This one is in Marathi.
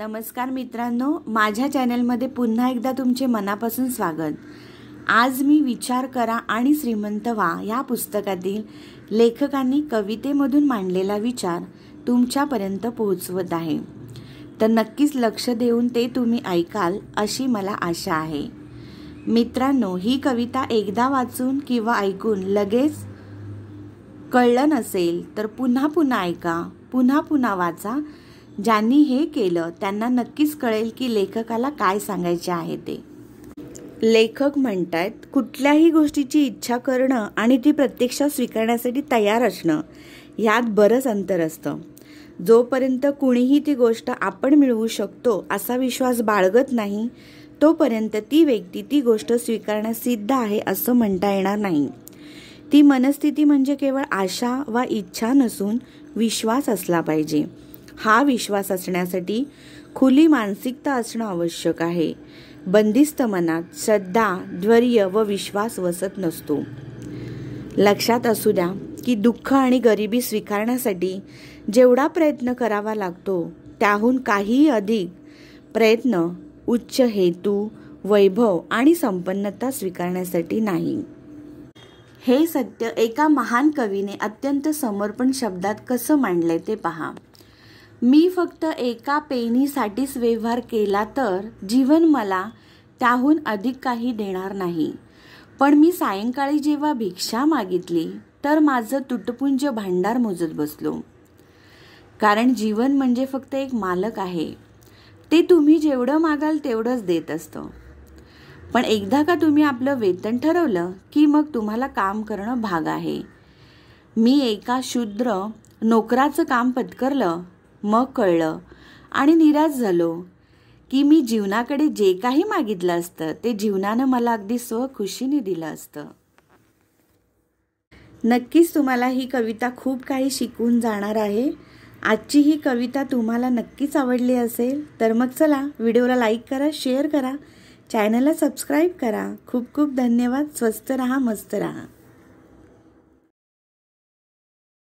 नमस्कार मित्रांनो माझ्या चॅनलमध्ये पुन्हा एकदा तुमचे मनापासून स्वागत आज मी विचार करा आणि श्रीमंत वा या पुस्तकातील लेखकांनी कवितेमधून मांडलेला विचार तुमच्यापर्यंत पोहोचवत आहे तर नक्कीच लक्ष देऊन ते तुम्ही ऐकाल अशी मला आशा आहे मित्रांनो ही कविता एकदा वाचून किंवा ऐकून लगेच कळलं नसेल तर पुन्हा पुन्हा ऐका पुन्हा पुन्हा वाचा ज्यांनी हे केलं त्यांना नक्कीच कळेल की लेखकाला काय सांगायचे आहे ते लेखक म्हणत आहेत कुठल्याही गोष्टीची इच्छा करणं आणि ती प्रत्यक्षात स्वीकारण्यासाठी तयार असणं ह्यात बरंच अंतर असतं जोपर्यंत कुणीही ती गोष्ट आपण मिळवू शकतो असा विश्वास बाळगत नाही तोपर्यंत ती व्यक्ती ती गोष्ट स्वीकारण्यास सिद्ध आहे असं म्हणता येणार नाही ती मनस्थिती म्हणजे केवळ आशा वा इच्छा नसून विश्वास असला पाहिजे हा विश्वास असण्यासाठी खुली मानसिकता असणं आवश्यक आहे बंदिस्त मनात श्रद्धा धैर्य व विश्वास वसत नसतो लक्षात असू द्या की दुःख आणि गरिबी स्वीकारण्यासाठी जेवढा प्रयत्न करावा लागतो त्याहून काहीही अधिक प्रयत्न उच्च हेतू वैभव आणि संपन्नता स्वीकारण्यासाठी नाही हे सत्य एका महान कवीने अत्यंत समर्पण शब्दात कसं मांडलंय ते पहा मी फक्त एका पेनीसाठीच व्यवहार केला तर जीवन मला त्याहून अधिक काही देणार नाही पण मी सायंकाळी जेव्हा भिक्षा मागितली तर माझं तुटपुंज भांडार मोजत बसलो कारण जीवन म्हणजे फक्त एक मालक आहे ते तुम्ही जेवढं मागाल तेवढंच देत असतं पण एकदा का तुम्ही आपलं वेतन ठरवलं की मग तुम्हाला काम करणं भाग आहे मी एका शूद्र नोकराचं काम पत्करलं मग कळलं आणि निराश झालो की मी जीवनाकडे जे काही मागितलं असतं ते जीवनानं मला अगदी स्वखुशीने दिलं असतं नक्कीच तुम्हाला ही कविता खूप काही शिकवून जाणार आहे आजची ही कविता तुम्हाला नक्कीच आवडली असेल तर मग चला व्हिडिओला लाईक करा शेअर करा चॅनलला सबस्क्राईब करा खूप खूप धन्यवाद स्वस्त रहा मस्त रहा